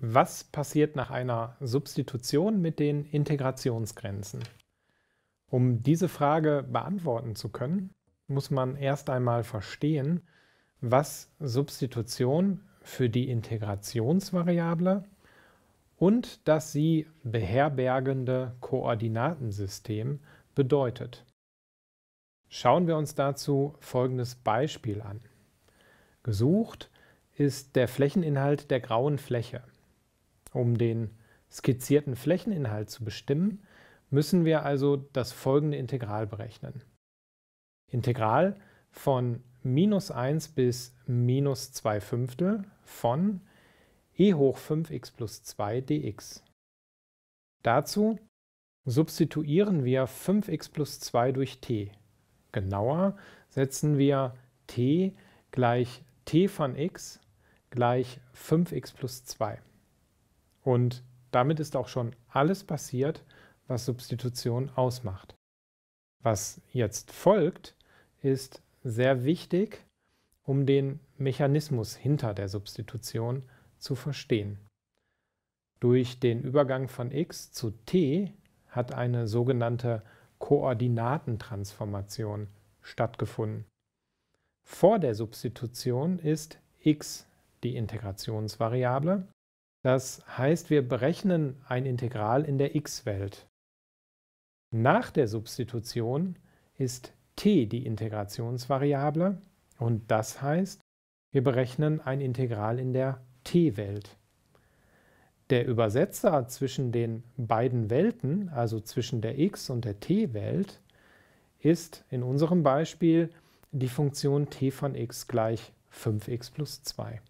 Was passiert nach einer Substitution mit den Integrationsgrenzen? Um diese Frage beantworten zu können, muss man erst einmal verstehen, was Substitution für die Integrationsvariable und das sie beherbergende Koordinatensystem bedeutet. Schauen wir uns dazu folgendes Beispiel an. Gesucht ist der Flächeninhalt der grauen Fläche. Um den skizzierten Flächeninhalt zu bestimmen, müssen wir also das folgende Integral berechnen. Integral von minus 1 bis minus 2 Fünftel von e hoch 5x plus 2 dx. Dazu substituieren wir 5x plus 2 durch t. Genauer setzen wir t gleich t von x gleich 5x plus 2. Und damit ist auch schon alles passiert, was Substitution ausmacht. Was jetzt folgt, ist sehr wichtig, um den Mechanismus hinter der Substitution zu verstehen. Durch den Übergang von x zu t hat eine sogenannte Koordinatentransformation stattgefunden. Vor der Substitution ist x die Integrationsvariable das heißt, wir berechnen ein Integral in der x-Welt. Nach der Substitution ist t die Integrationsvariable und das heißt, wir berechnen ein Integral in der t-Welt. Der Übersetzer zwischen den beiden Welten, also zwischen der x- und der t-Welt, ist in unserem Beispiel die Funktion t von x gleich 5x plus 2.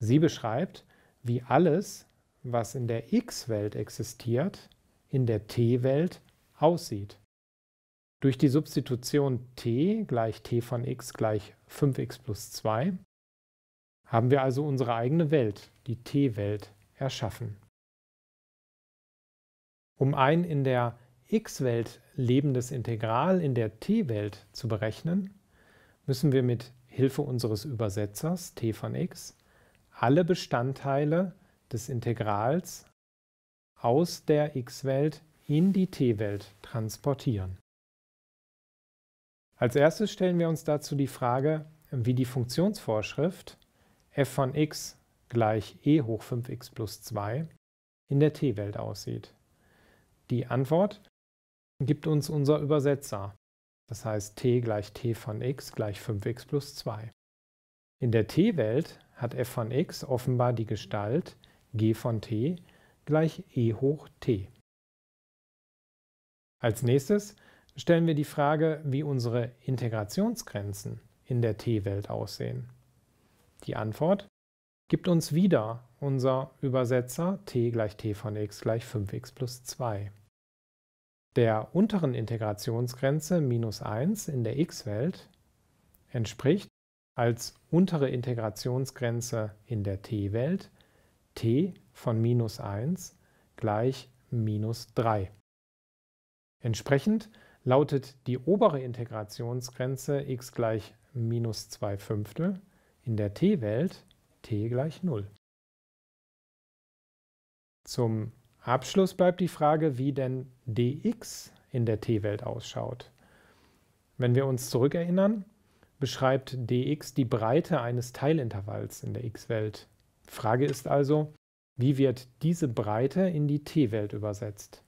Sie beschreibt, wie alles, was in der X-Welt existiert, in der T-Welt aussieht. Durch die Substitution t gleich t von x gleich 5x plus 2 haben wir also unsere eigene Welt, die t-Welt, erschaffen. Um ein in der x-Welt lebendes Integral in der t-Welt zu berechnen, müssen wir mit Hilfe unseres Übersetzers t von x alle Bestandteile des Integrals aus der x-Welt in die t-Welt transportieren. Als erstes stellen wir uns dazu die Frage, wie die Funktionsvorschrift f von x gleich e hoch 5x plus 2 in der t-Welt aussieht. Die Antwort gibt uns unser Übersetzer, das heißt t gleich t von x gleich 5x plus 2. In der t-Welt hat f von x offenbar die Gestalt g von t gleich e hoch t. Als nächstes stellen wir die Frage, wie unsere Integrationsgrenzen in der t-Welt aussehen. Die Antwort gibt uns wieder unser Übersetzer t gleich t von x gleich 5x plus 2. Der unteren Integrationsgrenze minus 1 in der x-Welt entspricht als untere Integrationsgrenze in der t-Welt t von minus 1 gleich minus 3. Entsprechend lautet die obere Integrationsgrenze x gleich minus 2 Fünftel in der t-Welt t gleich 0. Zum Abschluss bleibt die Frage, wie denn dx in der t-Welt ausschaut. Wenn wir uns zurückerinnern, beschreibt dx die Breite eines Teilintervalls in der x-Welt. Frage ist also, wie wird diese Breite in die t-Welt übersetzt?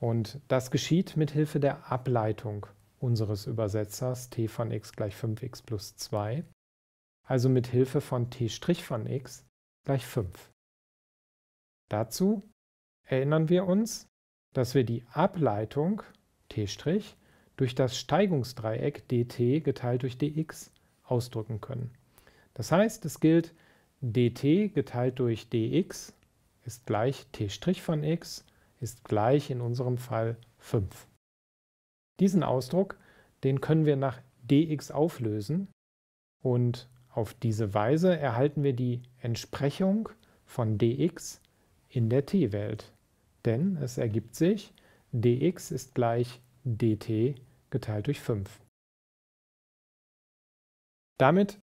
Und das geschieht mit Hilfe der Ableitung unseres Übersetzers t von x gleich 5x plus 2, also mit Hilfe von t' von x gleich 5. Dazu erinnern wir uns, dass wir die Ableitung t' durch das Steigungsdreieck dt geteilt durch dx ausdrücken können. Das heißt, es gilt dt geteilt durch dx ist gleich t' von x ist gleich in unserem Fall 5. Diesen Ausdruck, den können wir nach dx auflösen und auf diese Weise erhalten wir die Entsprechung von dx in der t-Welt. Denn es ergibt sich, dx ist gleich dt geteilt durch 5. Damit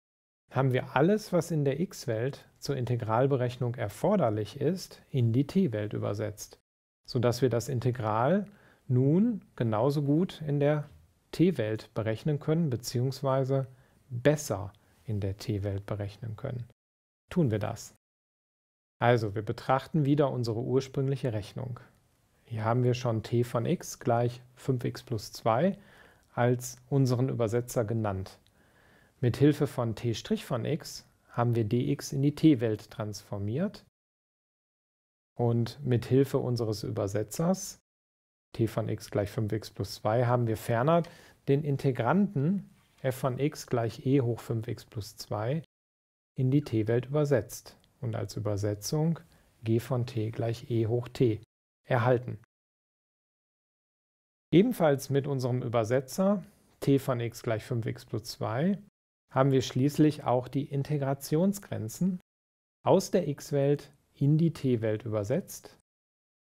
haben wir alles, was in der x-Welt zur Integralberechnung erforderlich ist, in die t-Welt übersetzt, sodass wir das Integral nun genauso gut in der t-Welt berechnen können, beziehungsweise besser in der t-Welt berechnen können. Tun wir das. Also, wir betrachten wieder unsere ursprüngliche Rechnung. Hier haben wir schon t von x gleich 5x plus 2 als unseren Übersetzer genannt. Mit Hilfe von t' von x haben wir dx in die t-Welt transformiert und mit Hilfe unseres Übersetzers t von x gleich 5x plus 2 haben wir ferner den Integranten f von x gleich e hoch 5x plus 2 in die t-Welt übersetzt und als Übersetzung g von t gleich e hoch t erhalten. Ebenfalls mit unserem Übersetzer t von x gleich 5x plus 2 haben wir schließlich auch die Integrationsgrenzen aus der x-Welt in die t-Welt übersetzt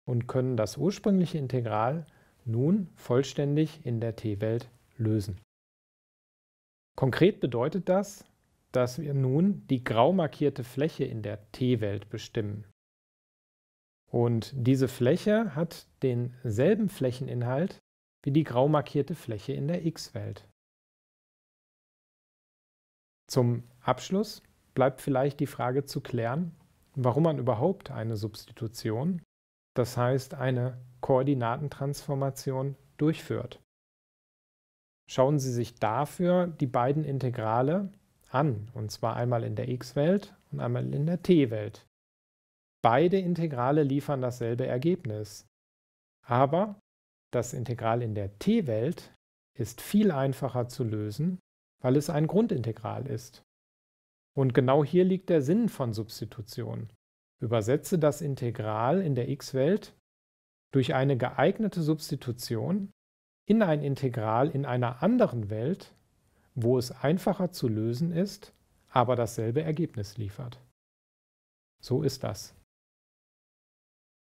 und können das ursprüngliche Integral nun vollständig in der t-Welt lösen. Konkret bedeutet das, dass wir nun die grau markierte Fläche in der t-Welt bestimmen. Und diese Fläche hat denselben Flächeninhalt wie die grau markierte Fläche in der X-Welt. Zum Abschluss bleibt vielleicht die Frage zu klären, warum man überhaupt eine Substitution, das heißt eine Koordinatentransformation, durchführt. Schauen Sie sich dafür die beiden Integrale an, und zwar einmal in der x-Welt und einmal in der t-Welt. Beide Integrale liefern dasselbe Ergebnis. Aber das Integral in der t-Welt ist viel einfacher zu lösen, weil es ein Grundintegral ist. Und genau hier liegt der Sinn von Substitution. Übersetze das Integral in der x-Welt durch eine geeignete Substitution in ein Integral in einer anderen Welt, wo es einfacher zu lösen ist, aber dasselbe Ergebnis liefert. So ist das.